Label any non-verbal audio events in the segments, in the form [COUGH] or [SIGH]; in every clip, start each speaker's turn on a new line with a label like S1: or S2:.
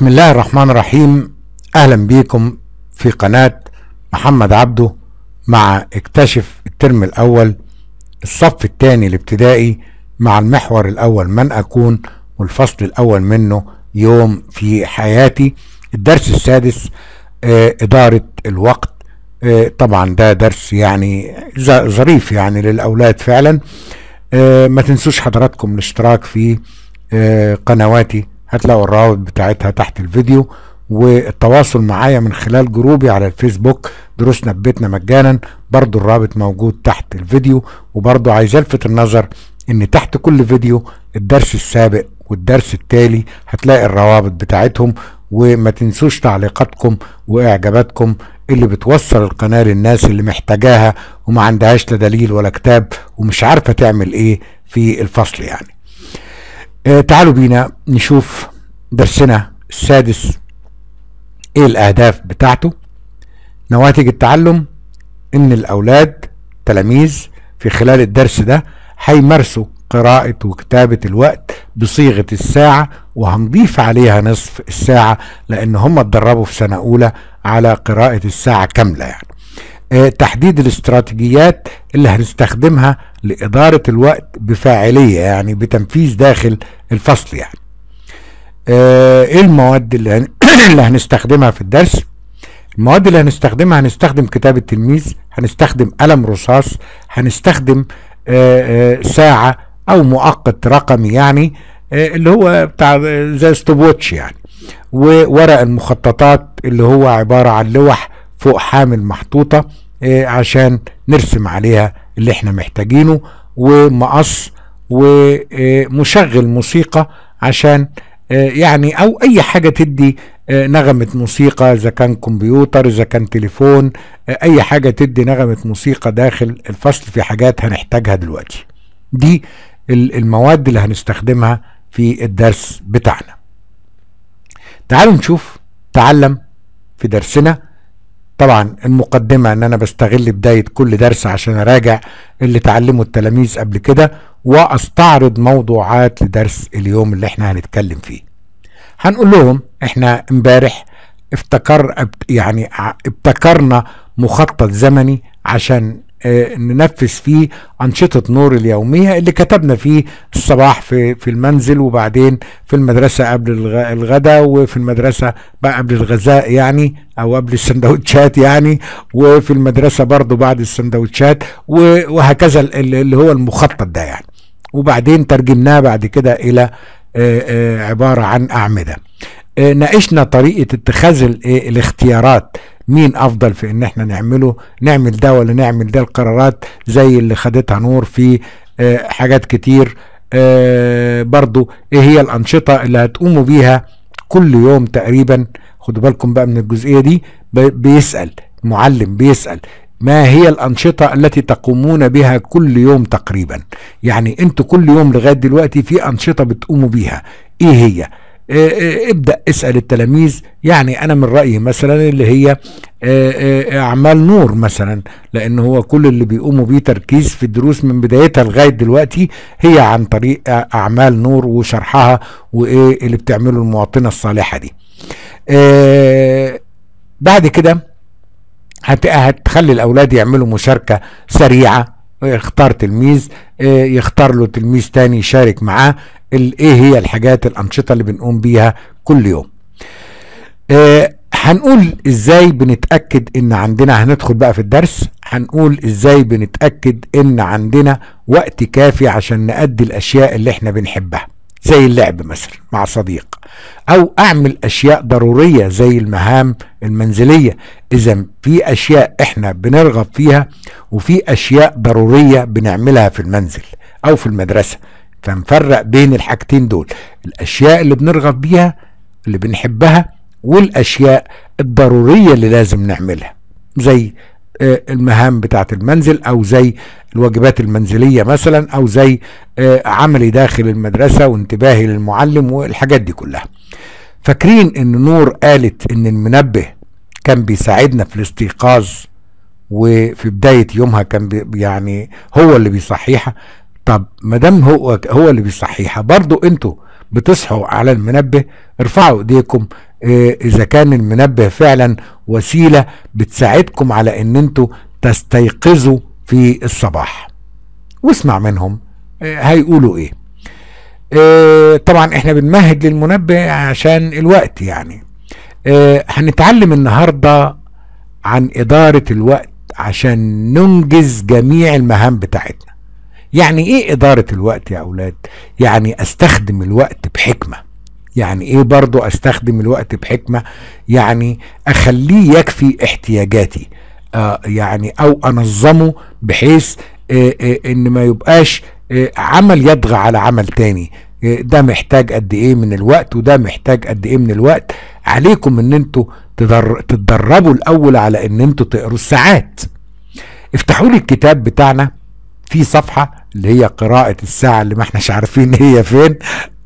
S1: بسم الله الرحمن الرحيم اهلا بيكم في قناة محمد عبده مع اكتشف الترم الاول الصف الثاني الابتدائي مع المحور الاول من اكون والفصل الاول منه يوم في حياتي الدرس السادس آه، ادارة الوقت آه، طبعا ده درس يعني ظريف يعني للاولاد فعلا آه، ما تنسوش حضراتكم الاشتراك في قنواتي هتلاقوا الروابط بتاعتها تحت الفيديو والتواصل معايا من خلال جروبي على الفيسبوك دروسنا ببيتنا مجانا برضو الرابط موجود تحت الفيديو وبرضو عايز الفت النظر ان تحت كل فيديو الدرس السابق والدرس التالي هتلاقي الروابط بتاعتهم وما تنسوش تعليقاتكم واعجاباتكم اللي بتوصل القناة للناس اللي محتاجاها وما عندهاش لا دليل ولا كتاب ومش عارفة تعمل ايه في الفصل يعني آه تعالوا بينا نشوف درسنا السادس ايه الاهداف بتاعته نواتج التعلم ان الاولاد تلاميذ في خلال الدرس ده هيمارسوا قراءة وكتابة الوقت بصيغة الساعة وهنضيف عليها نصف الساعة لأن هم اتدربوا في سنة أولى على قراءة الساعة كاملة يعني آه، تحديد الاستراتيجيات اللي هنستخدمها لإدارة الوقت بفاعلية يعني بتنفيذ داخل الفصل يعني آه، ايه المواد [CLEARS THROAT] اللي, هنستخدمها في الدرس المواد اللي هنستخدمها هنستخدم كتاب التلميذ هنستخدم قلم رصاص هنستخدم آه، ساعة او مؤقت رقمي يعني اللي هو بتاع زي ستوب ووتش يعني وورق المخططات اللي هو عبارة عن لوح فوق حامل محطوطة إيه، عشان نرسم عليها اللي احنا محتاجينه ومقص ومشغل موسيقى عشان إيه، يعني او اي حاجة تدي إيه، نغمة موسيقى اذا كان كمبيوتر اذا كان تليفون اي حاجة تدي نغمة موسيقى داخل الفصل في حاجات هنحتاجها دلوقتي دي المواد اللي هنستخدمها في الدرس بتاعنا تعالوا نشوف تعلم في درسنا طبعا المقدمة ان انا بستغل بداية كل درس عشان اراجع اللي تعلمه التلاميذ قبل كده واستعرض موضوعات لدرس اليوم اللي احنا هنتكلم فيه هنقول لهم احنا امبارح افتكر يعني ابتكرنا مخطط زمني عشان آه، ننفذ فيه أنشطة نور اليومية اللي كتبنا فيه الصباح في في المنزل وبعدين في المدرسة قبل الغداء وفي المدرسة بقى قبل الغذاء يعني أو قبل السندوتشات يعني وفي المدرسة برضو بعد السندوتشات وهكذا اللي هو المخطط ده يعني وبعدين ترجمناه بعد كده إلى آه، آه، عبارة عن أعمدة آه، ناقشنا طريقة اتخاذ آه، الاختيارات مين افضل في ان احنا نعمله نعمل ده ولا نعمل ده القرارات زي اللي خدتها نور في آه، حاجات كتير برضو ايه هي الانشطة اللي هتقوموا بيها كل يوم تقريبا خدوا بالكم بقى من الجزئية دي بيسأل معلم بيسأل ما هي الأنشطة التي تقومون بها كل يوم تقريبا يعني انتوا كل يوم لغاية دلوقتي في أنشطة بتقوموا بيها ايه هي آه، آه، ابدأ اسأل التلاميذ يعني أنا من رأيي مثلا اللي هي آه، أعمال نور مثلا لأن هو كل اللي بيقوموا بيه تركيز في الدروس من بدايتها لغاية دلوقتي هي عن طريق أعمال نور وشرحها وإيه اللي بتعمله المواطنة الصالحة دي بعد كده هتخلي الأولاد يعملوا مشاركة سريعة اختار تلميذ آه، يختار له تلميذ تاني يشارك معاه ايه هي الحاجات الانشطه اللي بنقوم بيها كل يوم آه، هنقول ازاي بنتاكد ان عندنا هندخل بقى في الدرس هنقول ازاي بنتاكد ان عندنا وقت كافي عشان نأدي الاشياء اللي احنا بنحبها زي اللعب مثلا مع صديق او اعمل اشياء ضروريه زي المهام المنزليه اذا في اشياء احنا بنرغب فيها وفي اشياء ضروريه بنعملها في المنزل او في المدرسه فنفرق بين الحاجتين دول الاشياء اللي بنرغب بيها اللي بنحبها والاشياء الضروريه اللي لازم نعملها زي آه، المهام بتاعة المنزل أو زي الواجبات المنزلية مثلا أو زي آه، عملي داخل المدرسة وانتباهي للمعلم والحاجات دي كلها فاكرين ان نور قالت ان المنبه كان بيساعدنا في الاستيقاظ وفي بداية يومها كان يعني هو اللي بيصحيها طب ما دام هو هو اللي بيصحيها برضو انتوا بتصحوا على المنبه ارفعوا ايديكم آه، اذا كان المنبه فعلا وسيلة بتساعدكم على ان انتوا تستيقظوا في الصباح واسمع منهم آه، هيقولوا ايه اه طبعا احنا بنمهد للمنبه عشان الوقت يعني اه هنتعلم النهاردة عن ادارة الوقت عشان ننجز جميع المهام بتاعتنا يعني ايه ادارة الوقت يا اولاد يعني استخدم الوقت بحكمة يعني ايه برضو استخدم الوقت بحكمة يعني اخليه يكفي احتياجاتي آه يعني او انظمه بحيث آه آه ان ما يبقاش آه عمل يضغى على عمل تاني آه، ده محتاج قد ايه من الوقت وده محتاج قد ايه من الوقت عليكم ان انتوا تتدربوا الاول على ان انتوا تقروا الساعات افتحوا لي الكتاب بتاعنا في صفحة اللي هي قراءة الساعة اللي ما احناش عارفين هي فين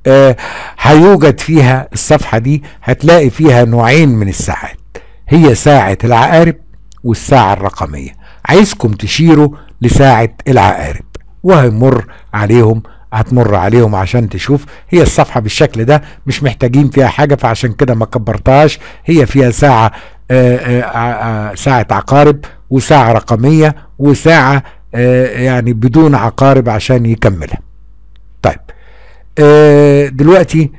S1: آه، هيوجد فيها الصفحة دي هتلاقي فيها نوعين من الساعات هي ساعة العقارب والساعة الرقمية عايزكم تشيروا لساعة العقارب وهيمر عليهم هتمر عليهم عشان تشوف هي الصفحة بالشكل ده مش محتاجين فيها حاجة فعشان كده ما كبرتهاش هي فيها ساعة آآ آه، آآ آه، ساعة عقارب وساعة رقمية وساعة يعني بدون عقارب عشان يكملها طيب آه، دلوقتي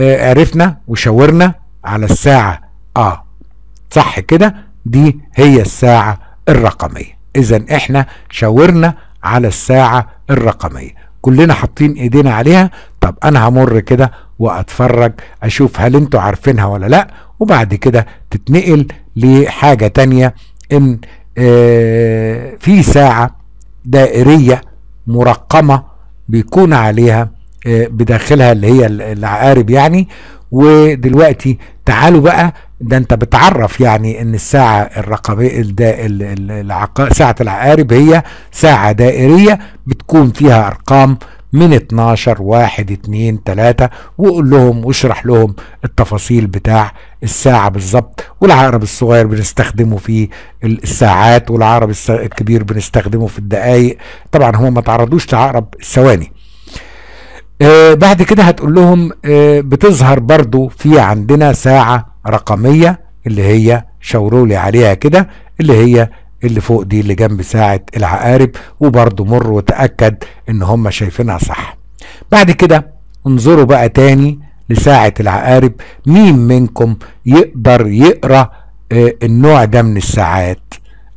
S1: آه، عرفنا وشاورنا على الساعة اه صح كده دي هي الساعة الرقمية اذا احنا شاورنا على الساعة الرقمية كلنا حاطين ايدينا عليها طب انا همر كده واتفرج اشوف هل انتوا عارفينها ولا لا وبعد كده تتنقل لحاجة تانية ان اه في ساعة دائرية مرقمة بيكون عليها آه، بداخلها اللي هي العقارب يعني ودلوقتي تعالوا بقى ده انت بتعرف يعني ان الساعة الرقمية العقا ساعة العقارب هي ساعة دائرية بتكون فيها ارقام من 12 1 2 3 وقول لهم واشرح لهم التفاصيل بتاع الساعة بالظبط والعقرب الصغير بنستخدمه في الساعات والعقرب الكبير بنستخدمه في الدقايق طبعا هم ما تعرضوش لعقرب الثواني آه بعد كده هتقول لهم آه بتظهر برضو في عندنا ساعة رقمية اللي هي شاورولي عليها كده اللي هي اللي فوق دي اللي جنب ساعة العقارب وبرضو مر وتأكد ان هم شايفينها صح بعد كده انظروا بقى تاني لساعة العقارب مين منكم يقدر يقرأ آه النوع ده من الساعات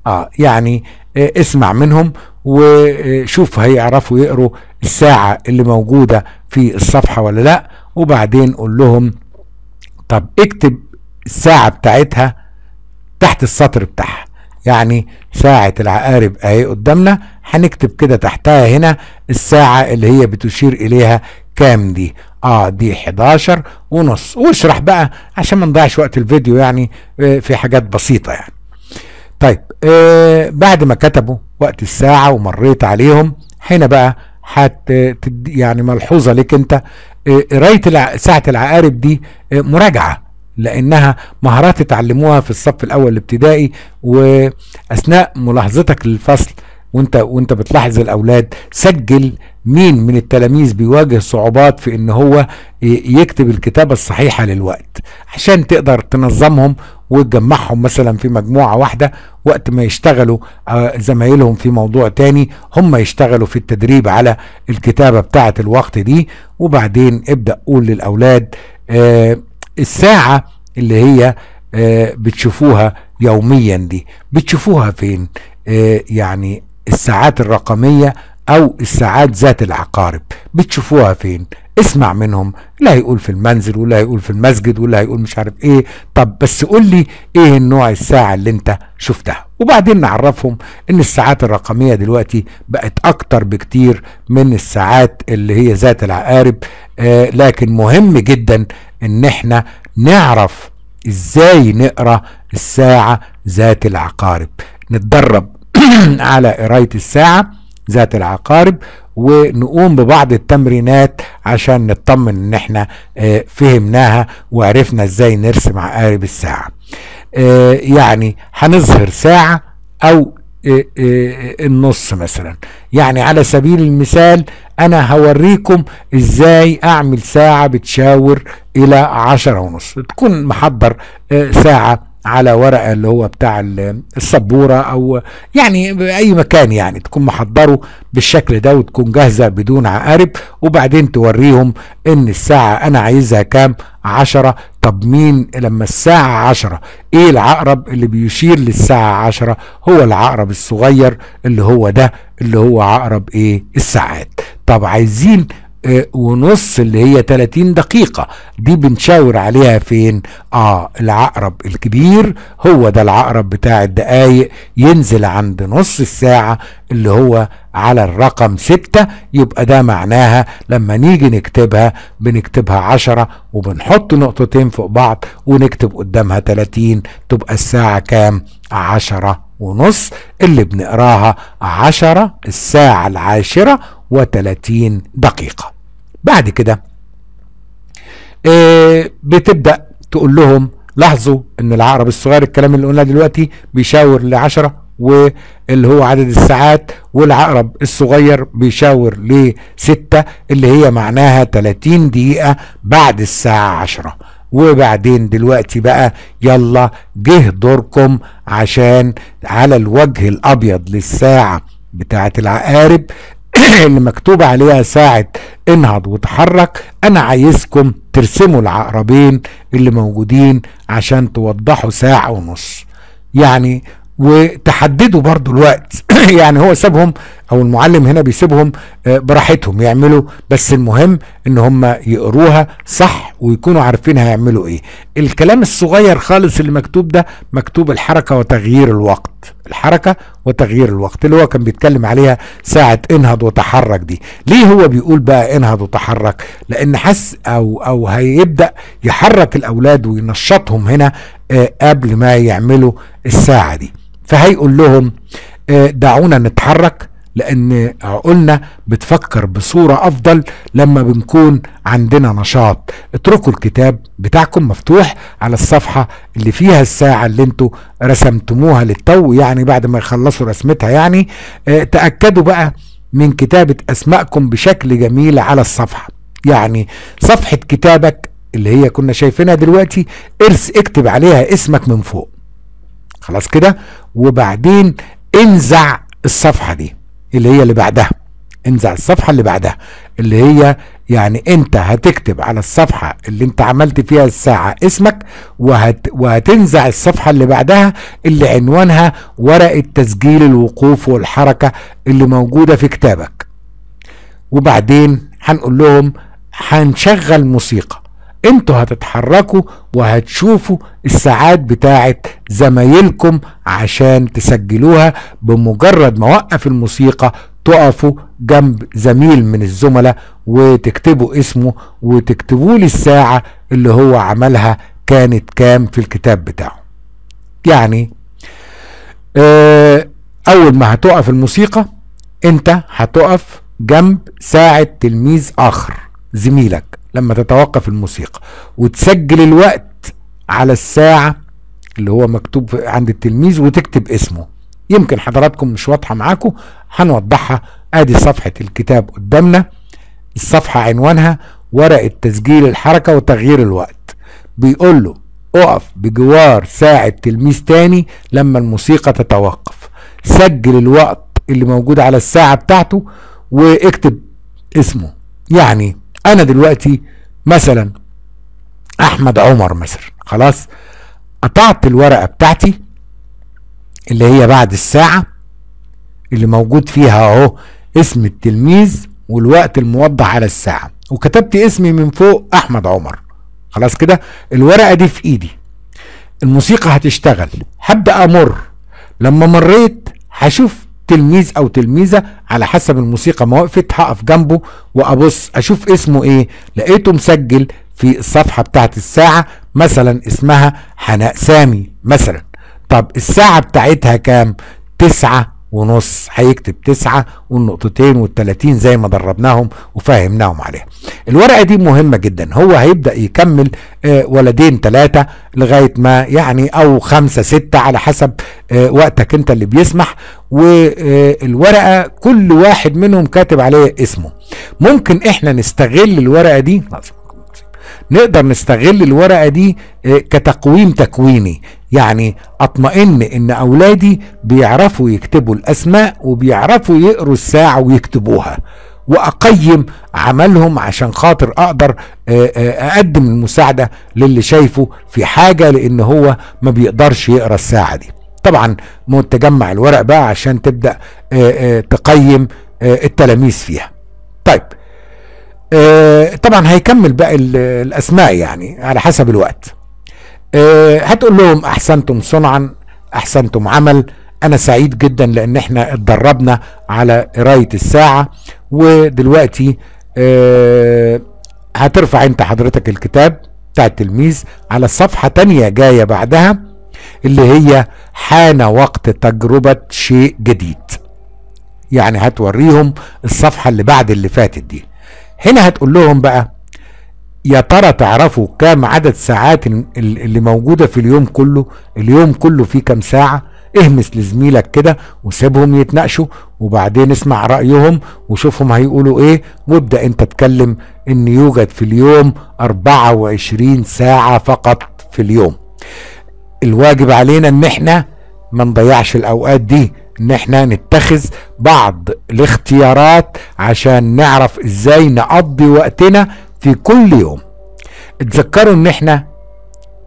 S1: اه يعني آه، اسمع منهم وشوف هيعرفوا يقروا الساعة اللي موجودة في الصفحة ولا لا وبعدين قول لهم طب اكتب الساعة بتاعتها تحت السطر بتاعها يعني ساعة العقارب اهي قدامنا هنكتب كده تحتها هنا الساعة اللي هي بتشير اليها كام دي اه دي 11 ونص واشرح بقى عشان ما نضيعش وقت الفيديو يعني آه، في حاجات بسيطة يعني طيب آه بعد ما كتبوا وقت الساعة ومريت عليهم هنا بقى حت يعني ملحوظه لك انت قرايه آه، ساعه العقارب دي آه، مراجعه لانها مهارات اتعلموها في الصف الاول الابتدائي واثناء ملاحظتك للفصل وانت وانت بتلاحظ الاولاد سجل مين من التلاميذ بيواجه صعوبات في ان هو يكتب الكتابة الصحيحة للوقت عشان تقدر تنظمهم وتجمعهم مثلا في مجموعة واحدة وقت ما يشتغلوا آه، زمايلهم في موضوع تاني هم يشتغلوا في التدريب على الكتابة بتاعة الوقت دي وبعدين ابدأ قول للأولاد آه، الساعة اللي هي آه، بتشوفوها يوميا دي بتشوفوها فين يعني الساعات الرقمية أو الساعات ذات العقارب بتشوفوها فين اسمع منهم لا يقول في المنزل ولا يقول في المسجد ولا يقول مش عارف ايه طب بس قول لي ايه النوع الساعة اللي انت شفتها وبعدين نعرفهم ان الساعات الرقمية دلوقتي بقت اكتر بكتير من الساعات اللي هي ذات العقارب آه لكن مهم جدا ان احنا نعرف ازاي نقرا الساعة ذات العقارب نتدرب [CLEARS THROAT] على قراية الساعة ذات العقارب ونقوم ببعض التمرينات عشان نطمن ان احنا آه، فهمناها وعرفنا ازاي نرسم عقارب الساعة آه، يعني هنظهر ساعة او آه، النص مثلا يعني على سبيل المثال انا هوريكم ازاي اعمل ساعة بتشاور الى عشرة ونص تكون محضر ساعة على ورقه اللي هو بتاع السبوره او يعني اي مكان يعني تكون محضره بالشكل ده وتكون جاهزه بدون عقارب وبعدين توريهم ان الساعه انا عايزها كام عشرة طب مين لما الساعة عشرة ايه العقرب اللي بيشير للساعة عشرة هو العقرب الصغير اللي هو ده اللي هو عقرب ايه الساعات طب عايزين آه، ونص اللي هي 30 دقيقة دي بنشاور عليها فين اه العقرب الكبير هو ده العقرب بتاع الدقايق ينزل عند نص الساعة اللي هو على الرقم 6 يبقى ده معناها لما نيجي نكتبها بنكتبها 10 وبنحط نقطتين فوق بعض ونكتب قدامها 30 تبقى الساعة كام 10 ونص اللي بنقراها 10 الساعة العاشرة العاشرة و30 دقيقة بعد كده آه بتبدا تقول لهم لاحظوا ان العقرب الصغير الكلام اللي قلناه دلوقتي بيشاور 10 واللي هو عدد الساعات والعقرب الصغير بيشاور 6 اللي هي معناها 30 دقيقة بعد الساعة 10 وبعدين دلوقتي بقى يلا جه دوركم عشان على الوجه الابيض للساعة بتاعة العقارب [COUGHS] اللي مكتوب عليها ساعة انهض وتحرك انا عايزكم ترسموا العقربين اللي موجودين عشان توضحوا ساعة ونص يعني وتحددوا برضو الوقت [CLEARS THROAT] يعني هو سابهم او المعلم هنا بيسيبهم آه، براحتهم يعملوا بس المهم ان هم يقروها صح ويكونوا عارفين هيعملوا ايه الكلام الصغير خالص اللي مكتوب ده مكتوب الحركة وتغيير الوقت الحركة وتغيير الوقت اللي هو كان بيتكلم عليها ساعة انهض وتحرك دي ليه هو بيقول بقى انهض وتحرك لان حس او او هيبدأ يحرك الاولاد وينشطهم هنا آه، قبل ما يعملوا الساعة دي فهيقول لهم آه، دعونا نتحرك لان عقولنا بتفكر بصورة افضل لما بنكون عندنا نشاط اتركوا الكتاب بتاعكم مفتوح على الصفحة اللي فيها الساعة اللي انتوا رسمتموها للتو يعني بعد ما يخلصوا رسمتها يعني آه، تأكدوا بقى من كتابة اسمائكم بشكل جميل على الصفحة يعني صفحة كتابك اللي هي كنا شايفينها دلوقتي ارس اكتب عليها اسمك من فوق خلاص كده وبعدين انزع الصفحه دي اللي هي اللي بعدها انزع الصفحه اللي بعدها اللي هي يعني انت هتكتب على الصفحه اللي انت عملت فيها الساعه اسمك وهت وهتنزع الصفحه اللي بعدها اللي عنوانها ورقه تسجيل الوقوف والحركه اللي موجوده في كتابك وبعدين هنقول لهم هنشغل موسيقى انتوا هتتحركوا وهتشوفوا الساعات بتاعت زمايلكم عشان تسجلوها بمجرد ما وقف الموسيقى تقفوا جنب زميل من الزملاء وتكتبوا اسمه وتكتبوا لي الساعة اللي هو عملها كانت كام في الكتاب بتاعه يعني اه أول ما هتقف الموسيقى أنت هتقف جنب ساعة تلميذ آخر زميلك لما تتوقف الموسيقى وتسجل الوقت على الساعة اللي هو مكتوب عند التلميذ وتكتب اسمه يمكن حضراتكم مش واضحة معاكم هنوضحها ادي صفحة الكتاب قدامنا الصفحة عنوانها ورقة تسجيل الحركة وتغيير الوقت بيقول له اقف بجوار ساعة تلميذ تاني لما الموسيقى تتوقف سجل الوقت اللي موجود على الساعة بتاعته واكتب اسمه يعني انا دلوقتي مثلا احمد عمر مثلا خلاص قطعت الورقه بتاعتي اللي هي بعد الساعه اللي موجود فيها اهو اسم التلميذ والوقت الموضح على الساعه وكتبت اسمي من فوق احمد عمر خلاص كده الورقه دي في ايدي الموسيقى هتشتغل هبدا امر لما مريت هشوف تلميذ او تلميذه على حسب الموسيقى ما وقفت هقف جنبه وابص اشوف اسمه ايه لقيته مسجل في الصفحه بتاعت الساعه مثلا اسمها حناء سامي مثلا طب الساعه بتاعتها كام؟ تسعة ونص هيكتب تسعة والنقطتين والتلاتين زي ما دربناهم وفهمناهم عليها الورقة دي مهمة جدا هو هيبدأ يكمل آه، ولدين تلاتة لغاية ما يعني او خمسة ستة على حسب آه، وقتك انت اللي بيسمح والورقة كل واحد منهم كاتب عليه اسمه ممكن احنا نستغل الورقة دي نقدر نستغل الورقة دي آه، كتقويم تكويني يعني اطمئن ان اولادي بيعرفوا يكتبوا الاسماء وبيعرفوا يقروا الساعة ويكتبوها واقيم عملهم عشان خاطر اقدر آه، آه، اقدم المساعدة للي شايفه في حاجة لان هو ما بيقدرش يقرا الساعة دي طبعا تجمع الورق بقى عشان تبدأ آه، تقيم التلاميذ فيها طيب طبعا هيكمل بقى الاسماء يعني على حسب الوقت آه، هتقول لهم احسنتم صنعا احسنتم عمل انا سعيد جدا لان احنا اتدربنا على قرايه الساعه ودلوقتي أه هترفع انت حضرتك الكتاب بتاع التلميذ على صفحه تانية جايه بعدها اللي هي حان وقت تجربه شيء جديد يعني هتوريهم الصفحه اللي بعد اللي فاتت دي هنا هتقول لهم بقى يا ترى تعرفوا كام عدد ساعات اللي موجودة في اليوم كله اليوم كله فيه كام ساعة اهمس لزميلك كده وسيبهم يتناقشوا وبعدين اسمع رأيهم وشوفهم هيقولوا ايه وابدأ انت تكلم ان يوجد في اليوم 24 ساعة فقط في اليوم الواجب علينا ان احنا ما نضيعش الاوقات دي ان احنا نتخذ بعض الاختيارات عشان نعرف ازاي نقضي وقتنا في كل يوم اتذكروا ان احنا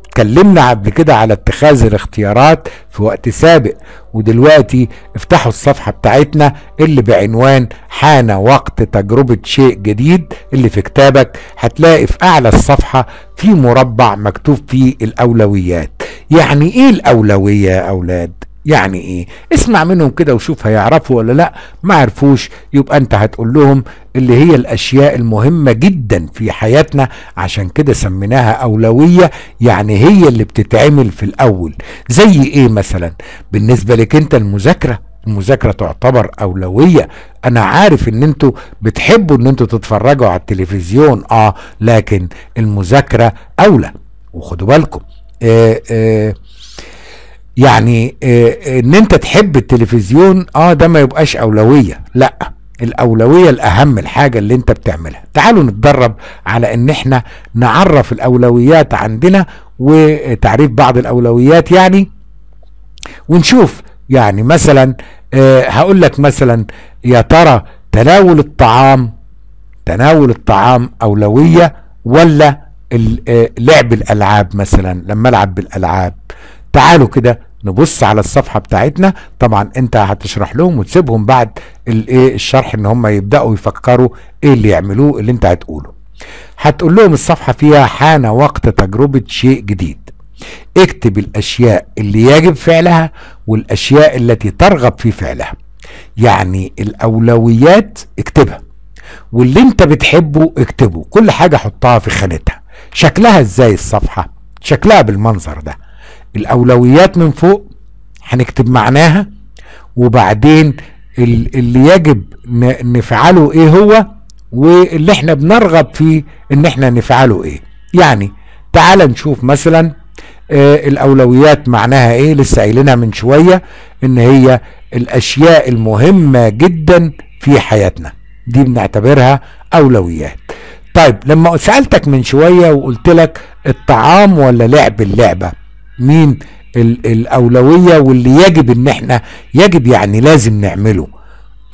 S1: اتكلمنا قبل كده على اتخاذ الاختيارات في وقت سابق ودلوقتي افتحوا الصفحة بتاعتنا اللي بعنوان حان وقت تجربة شيء جديد اللي في كتابك هتلاقي في أعلى الصفحة في مربع مكتوب فيه الأولويات يعني إيه الأولوية يا أولاد؟ يعني ايه اسمع منهم كده وشوف هيعرفوا ولا لا ما عرفوش يبقى انت هتقول لهم اللي هي الاشياء المهمة جدا في حياتنا عشان كده سميناها اولوية يعني هي اللي بتتعمل في الاول زي ايه مثلا بالنسبة لك انت المذاكرة المذاكرة تعتبر أولوية أنا عارف إن أنتوا بتحبوا إن أنتوا تتفرجوا على التلفزيون آه لكن المذاكرة أولى وخدوا بالكم آه آه يعني آه، آه، ان انت تحب التلفزيون اه ده ما يبقاش اولويه لا الاولويه الاهم الحاجه اللي انت بتعملها تعالوا نتدرب على ان احنا نعرف الاولويات عندنا وتعريف بعض الاولويات يعني ونشوف يعني مثلا آه، هقول لك مثلا يا ترى تناول الطعام تناول الطعام اولويه ولا لعب الالعاب مثلا لما العب بالالعاب تعالوا كده نبص على الصفحة بتاعتنا طبعا انت هتشرح لهم وتسيبهم بعد الايه الشرح ان هم يبدأوا يفكروا ايه اللي يعملوه اللي انت هتقوله هتقول لهم الصفحة فيها حان وقت تجربة شيء جديد اكتب الاشياء اللي يجب فعلها والاشياء التي ترغب في فعلها يعني الاولويات اكتبها واللي انت بتحبه اكتبه كل حاجة حطها في خانتها شكلها ازاي الصفحة شكلها بالمنظر ده الاولويات من فوق هنكتب معناها وبعدين اللي يجب نفعله ايه هو واللي احنا بنرغب فيه ان احنا نفعله ايه يعني تعال نشوف مثلا آه الاولويات معناها ايه لسه قايلينها من شويه ان هي الاشياء المهمه جدا في حياتنا دي بنعتبرها اولويات طيب لما سالتك من شويه وقلت لك الطعام ولا لعب اللعبه مين الأولوية واللي يجب إن إحنا يجب يعني لازم نعمله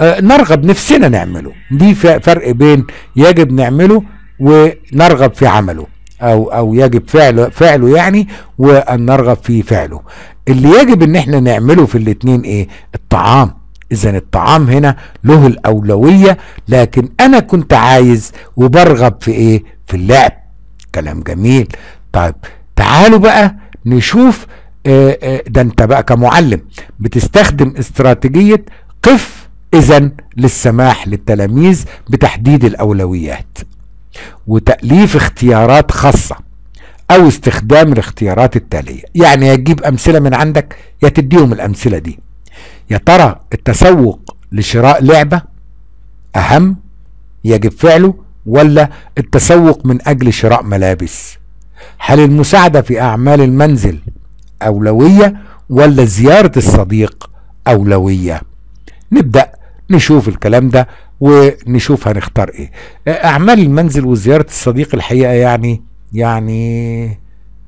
S1: آه نرغب نفسنا نعمله دي فرق بين يجب نعمله ونرغب في عمله أو أو يجب فعله فعله يعني وأن نرغب في فعله اللي يجب إن إحنا نعمله في الاتنين إيه الطعام إذا الطعام هنا له الأولوية لكن أنا كنت عايز وبرغب في إيه في اللعب كلام جميل طيب تعالوا بقى نشوف آه، آه، ده انت بقى كمعلم بتستخدم استراتيجية قف اذا للسماح للتلاميذ بتحديد الاولويات وتأليف اختيارات خاصة او استخدام الاختيارات التالية يعني يجيب امثلة من عندك يا تديهم الامثلة دي يا ترى التسوق لشراء لعبة اهم يجب فعله ولا التسوق من اجل شراء ملابس هل المساعدة في أعمال المنزل أولوية ولا زيارة الصديق أولوية نبدأ نشوف الكلام ده ونشوف هنختار ايه اعمال المنزل وزيارة الصديق الحقيقة يعني يعني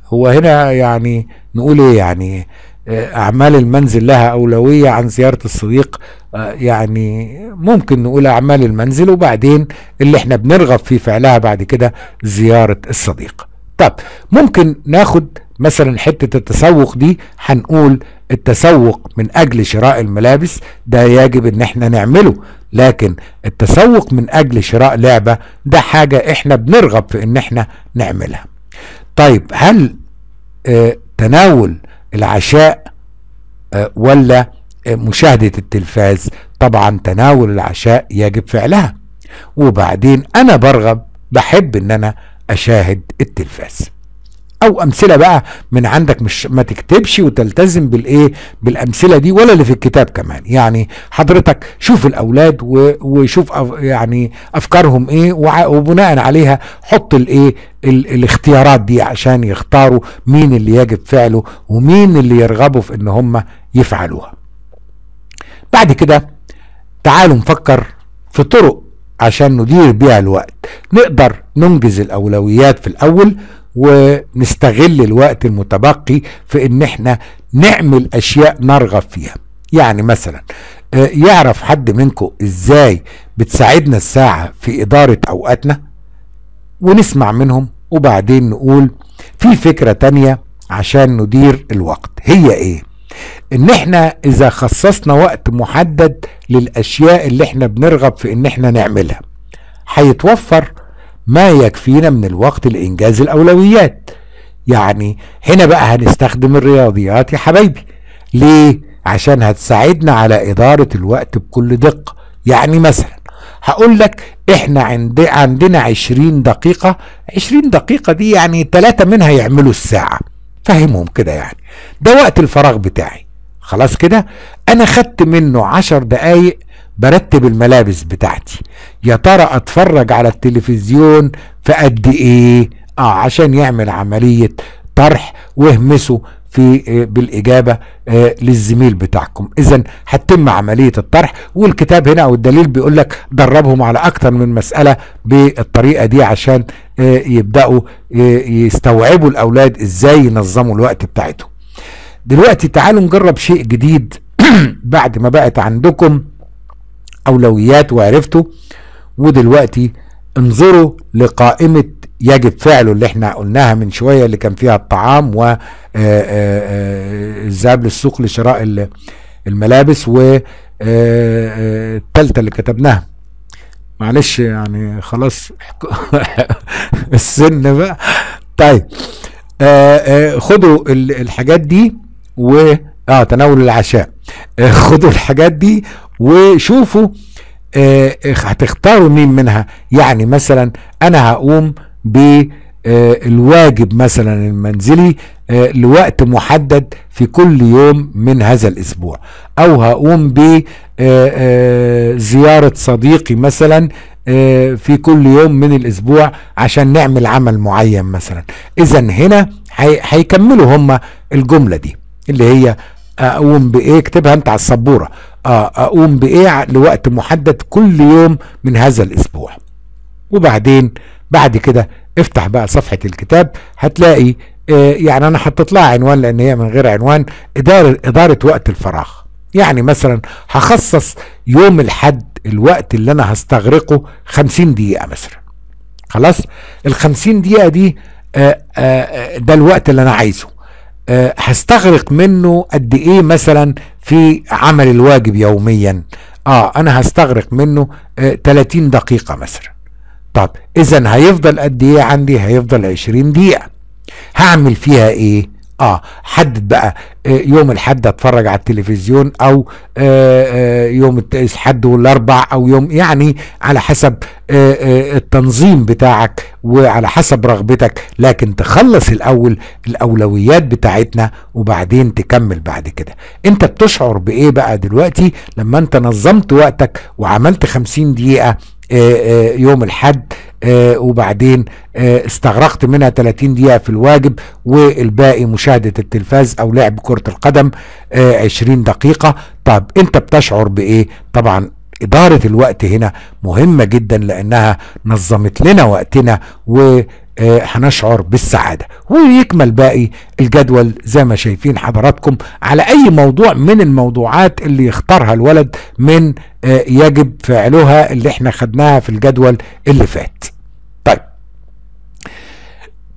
S1: هو هنا يعني نقول ايه يعني اعمال المنزل لها اولوية عن زيارة الصديق يعني ممكن نقول اعمال المنزل وبعدين اللي احنا بنرغب في فعلها بعد كده زيارة الصديق طب ممكن ناخد مثلا حتة التسوق دي هنقول التسوق من أجل شراء الملابس ده يجب إن احنا نعمله لكن التسوق من أجل شراء لعبة ده حاجة احنا بنرغب في إن احنا نعملها طيب هل آه، تناول العشاء آه، ولا آه، مشاهدة التلفاز طبعا تناول العشاء يجب فعلها وبعدين أنا برغب بحب إن أنا أشاهد التلفاز او امثله بقى من عندك مش ما تكتبش وتلتزم بالايه بالامثله دي ولا اللي في الكتاب كمان يعني حضرتك شوف الاولاد وشوف أف يعني افكارهم ايه وبناء عليها حط الايه الاختيارات دي عشان يختاروا مين اللي يجب فعله ومين اللي يرغبوا في ان هم يفعلوها بعد كده تعالوا نفكر في طرق عشان ندير بيها الوقت نقدر ننجز الأولويات في الأول ونستغل الوقت المتبقي في إن إحنا نعمل أشياء نرغب فيها يعني مثلا آه، يعرف حد منكم إزاي بتساعدنا الساعة في إدارة أوقاتنا ونسمع منهم وبعدين نقول في فكرة تانية عشان ندير الوقت هي إيه ان احنا اذا خصصنا وقت محدد للاشياء اللي احنا بنرغب في ان احنا نعملها هيتوفر ما يكفينا من الوقت لانجاز الاولويات يعني هنا بقى هنستخدم الرياضيات يا حبايبي ليه عشان هتساعدنا على اداره الوقت بكل دقه يعني مثلا هقول لك احنا عند عندنا 20 دقيقه 20 دقيقه دي يعني ثلاثه منها يعملوا الساعه فهمهم كده يعني ده وقت الفراغ بتاعي خلاص كده انا خدت منه عشر دقايق برتب الملابس بتاعتي يا ترى اتفرج على التلفزيون في قد ايه اه عشان يعمل عملية طرح واهمسه في آه، بالاجابه آه، للزميل بتاعكم اذا هتتم عمليه الطرح والكتاب هنا او الدليل بيقول لك دربهم على اكتر من مساله بالطريقه دي عشان آه، يبداوا يستوعبوا الاولاد ازاي ينظموا الوقت بتاعتهم دلوقتي تعالوا نجرب شيء جديد [CLEARS THROAT] بعد ما بقت عندكم أولويات وعرفتوا ودلوقتي انظروا لقائمة يجب فعله اللي احنا قلناها من شوية اللي كان فيها الطعام و آه، آه، آه، الذهاب للسوق لشراء الملابس الثالثه اللي كتبناها معلش يعني خلاص [LAUGHS] السن بقى طيب خدوا الحاجات دي و اه تناول العشاء آه، [LAUGHS] خدوا الحاجات دي وشوفوا آه،, آه هتختاروا مين منها يعني مثلا انا هقوم بالواجب آه مثلا المنزلي آه، لوقت محدد في كل يوم من هذا الاسبوع او هقوم بزيارة صديقي مثلا في كل يوم من الاسبوع عشان نعمل عمل معين مثلا اذا هنا هيكملوا هم الجملة دي اللي هي اقوم بايه اكتبها انت على السبوره آه، اقوم بايه لوقت محدد كل يوم من هذا الاسبوع وبعدين بعد كده افتح بقى صفحه الكتاب هتلاقي آه، يعني انا حطيت لها عنوان لان هي من غير عنوان اداره اداره وقت الفراغ يعني مثلا هخصص يوم الحد الوقت اللي انا هستغرقه 50 دقيقه مثلا خلاص ال 50 دقيقه دي آه، ده الوقت اللي انا عايزه آه، هستغرق منه قد ايه مثلا في عمل الواجب يوميا اه انا هستغرق منه آه 30 دقيقه مثلا طب اذا هيفضل قد ايه عندي هيفضل 20 دقيقه هعمل فيها ايه اه حدد بقى آه، يوم الحد اتفرج على التلفزيون او آه، آه، يوم الحد والاربع او يوم يعني على حسب التنظيم بتاعك وعلى حسب رغبتك لكن تخلص الاول الاولويات بتاعتنا وبعدين تكمل بعد كده انت بتشعر بايه بقى دلوقتي لما انت نظمت وقتك وعملت خمسين دقيقة يوم الحد آه، وبعدين آه، استغرقت منها 30 دقيقة في الواجب والباقي مشاهدة التلفاز أو لعب كرة القدم 20 آه، دقيقة طب أنت بتشعر بإيه؟ طبعا إدارة الوقت هنا مهمة جدا لأنها نظمت لنا وقتنا و آه، هنشعر بالسعادة ويكمل باقي الجدول زي ما شايفين حضراتكم على أي موضوع من الموضوعات اللي يختارها الولد من آه، يجب فعلها اللي احنا خدناها في الجدول اللي فات طيب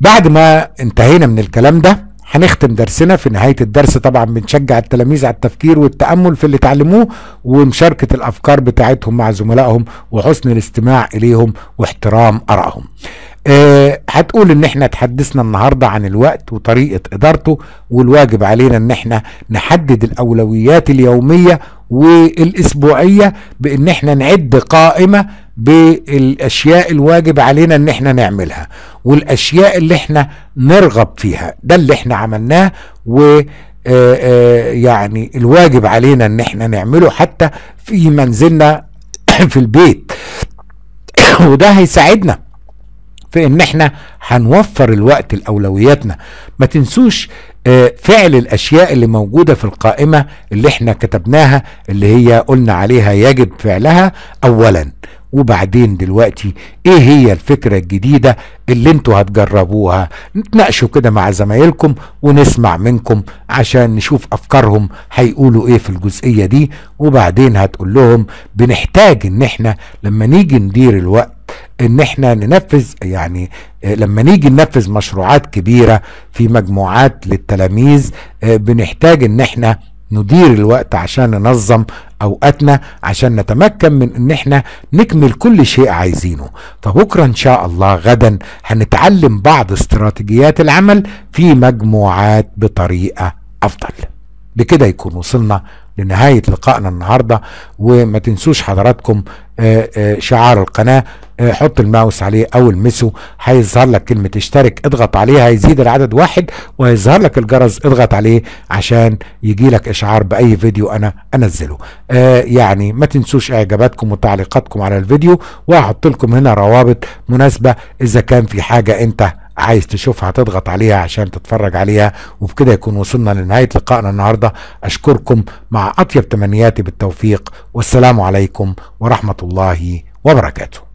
S1: بعد ما انتهينا من الكلام ده هنختم درسنا في نهاية الدرس طبعا بنشجع التلاميذ على التفكير والتأمل في اللي اتعلموه ومشاركة الأفكار بتاعتهم مع زملائهم وحسن الاستماع إليهم واحترام آرائهم أه هتقول ان احنا تحدثنا النهاردة عن الوقت وطريقة ادارته والواجب علينا ان احنا نحدد الاولويات اليومية والاسبوعية بان احنا نعد قائمة بالاشياء الواجب علينا ان احنا نعملها والاشياء اللي احنا نرغب فيها ده اللي احنا عملناه و آه، آه، يعني الواجب علينا ان احنا نعمله حتى في منزلنا [COUGHS] في البيت [COUGHS] وده هيساعدنا في ان احنا هنوفر الوقت لاولوياتنا ما تنسوش آه، فعل الاشياء اللي موجوده في القائمه اللي احنا كتبناها اللي هي قلنا عليها يجب فعلها اولا وبعدين دلوقتي ايه هي الفكره الجديده اللي انتوا هتجربوها نتناقشوا كده مع زمايلكم ونسمع منكم عشان نشوف افكارهم هيقولوا ايه في الجزئيه دي وبعدين هتقول لهم بنحتاج ان احنا لما نيجي ندير الوقت ان احنا ننفذ يعني آه، لما نيجي ننفذ مشروعات كبيره في مجموعات للتلاميذ آه، بنحتاج ان احنا ندير الوقت عشان ننظم اوقاتنا عشان نتمكن من ان احنا نكمل كل شيء عايزينه فبكره ان شاء الله غدا هنتعلم بعض استراتيجيات العمل في مجموعات بطريقه افضل بكده يكون وصلنا لنهاية لقائنا النهاردة وما تنسوش حضراتكم آه، آه، شعار القناة آه، حط الماوس عليه او المسه هيظهر لك كلمة اشترك اضغط عليها هيزيد العدد واحد وهيظهر لك الجرس اضغط عليه عشان يجي لك اشعار باي فيديو انا انزله يعني ما تنسوش اعجاباتكم وتعليقاتكم على الفيديو وهحط لكم هنا روابط مناسبة اذا كان في حاجة انت عايز تشوفها تضغط عليها عشان تتفرج عليها وبكده يكون وصلنا لنهاية لقائنا النهاردة أشكركم مع أطيب تمنياتي بالتوفيق والسلام عليكم ورحمة الله وبركاته